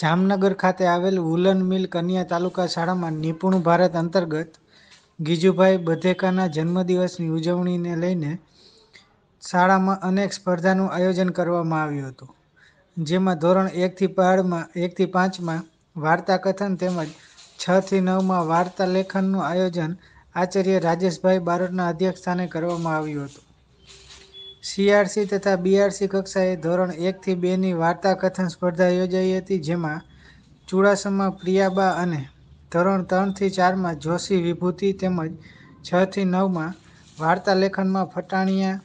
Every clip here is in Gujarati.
જામનગર ખાતે આવેલ વુલન મિલ કન્યા તાલુકા શાળામાં નિપુણ ભારત અંતર્ગત ગીજુભાઈ બધેકાના જન્મદિવસની ઉજવણીને લઈને શાળામાં અનેક સ્પર્ધાનું આયોજન કરવામાં આવ્યું હતું જેમાં ધોરણ એકથી પહાડમાં એકથી પાંચમાં વાર્તા કથન તેમજ છથી નવમાં વાર્તા લેખનનું આયોજન આચાર્ય રાજેશભાઈ બારોટના અધ્યક્ષસ્થાને કરવામાં આવ્યું હતું સીઆરસી તથા બીઆરસી કક્ષાએ ધોરણ એકથી બેની વાર્તા કથન સ્પર્ધા યોજાઈ હતી જેમાં ચુડાસમા પ્રિયાબા અને ધોરણ ત્રણથી ચારમાં જોશી વિભૂતિ તેમજ છથી નવમાં વાર્તા લેખનમાં ફટાણિયા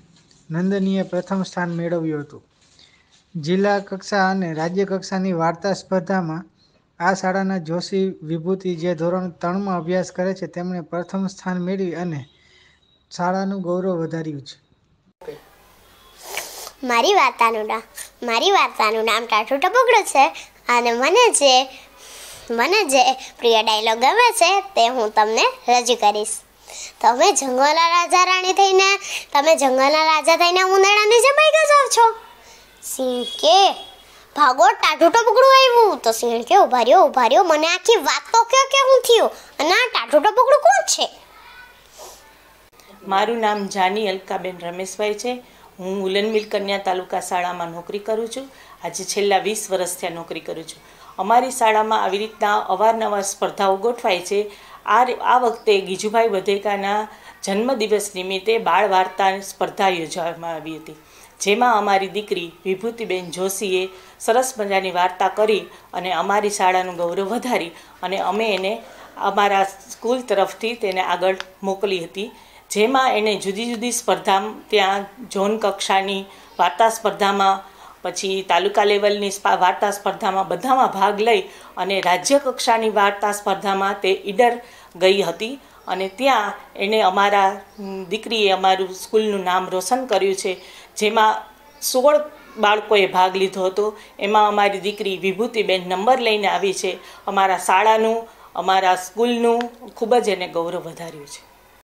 નંદનીએ પ્રથમ સ્થાન મેળવ્યું હતું જિલ્લા કક્ષા અને રાજ્ય કક્ષાની વાર્તા સ્પર્ધામાં આ શાળાના જોશી વિભૂતિ જે ધોરણ ત્રણમાં અભ્યાસ કરે છે તેમણે પ્રથમ સ્થાન મેળવી અને શાળાનું ગૌરવ વધાર્યું છે મારી વાર્તાનું નામ મારી વાર્તાનું નામ ટાટુ ટપુકડો છે અને મને જે મને જે પ્રિય ડાયલોગ ગમે છે તે હું તમને રજૂ કરીશ તમે જંગલના રાજા રાણી થઈને તમે જંગલના રાજા થઈને ઉંદરડા નીચે ભાઈ જાવ છો સિંહ કે ભાગો ટાઢું ટપકડું આવ્યું તો સિંહ કે ઉભા રહ્યો ઉભા રહ્યો મને આખી વાત તો કે કે હું થયો અને આ ટાઢું ટપકડું કોણ છે મારું નામ જાની અલકાબેન રમેશભાઈ છે હું ઉલન મિલ કન્યા તાલુકા શાળામાં નોકરી કરું છું આજે છેલ્લા વીસ વર્ષથી નોકરી કરું છું અમારી શાળામાં આવી રીતના અવારનવાર સ્પર્ધાઓ ગોઠવાય છે આ આ વખતે ગીજુભાઈ વધેકાના જન્મદિવસ નિમિત્તે બાળ વાર્તા સ્પર્ધા યોજવામાં આવી હતી જેમાં અમારી દીકરી વિભૂતિબેન જોશીએ સરસ મજાની વાર્તા કરી અને અમારી શાળાનું ગૌરવ વધારી અને અમે એને અમારા સ્કૂલ તરફથી તેને આગળ મોકલી હતી જેમાં એણે જુદી જુદી સ્પર્ધા ત્યાં ઝોન કક્ષાની વાર્તા સ્પર્ધામાં પછી તાલુકા લેવલની વાર્તા સ્પર્ધામાં બધામાં ભાગ લઈ અને રાજ્ય કક્ષાની વાર્તા સ્પર્ધામાં તે ઈડર ગઈ હતી અને ત્યાં એણે અમારા દીકરીએ અમારું સ્કૂલનું નામ રોશન કર્યું છે જેમાં સોળ બાળકોએ ભાગ લીધો હતો એમાં અમારી દીકરી વિભૂતિબેન નંબર લઈને આવી છે અમારા શાળાનું અમારા સ્કૂલનું ખૂબ જ એને ગૌરવ વધાર્યું છે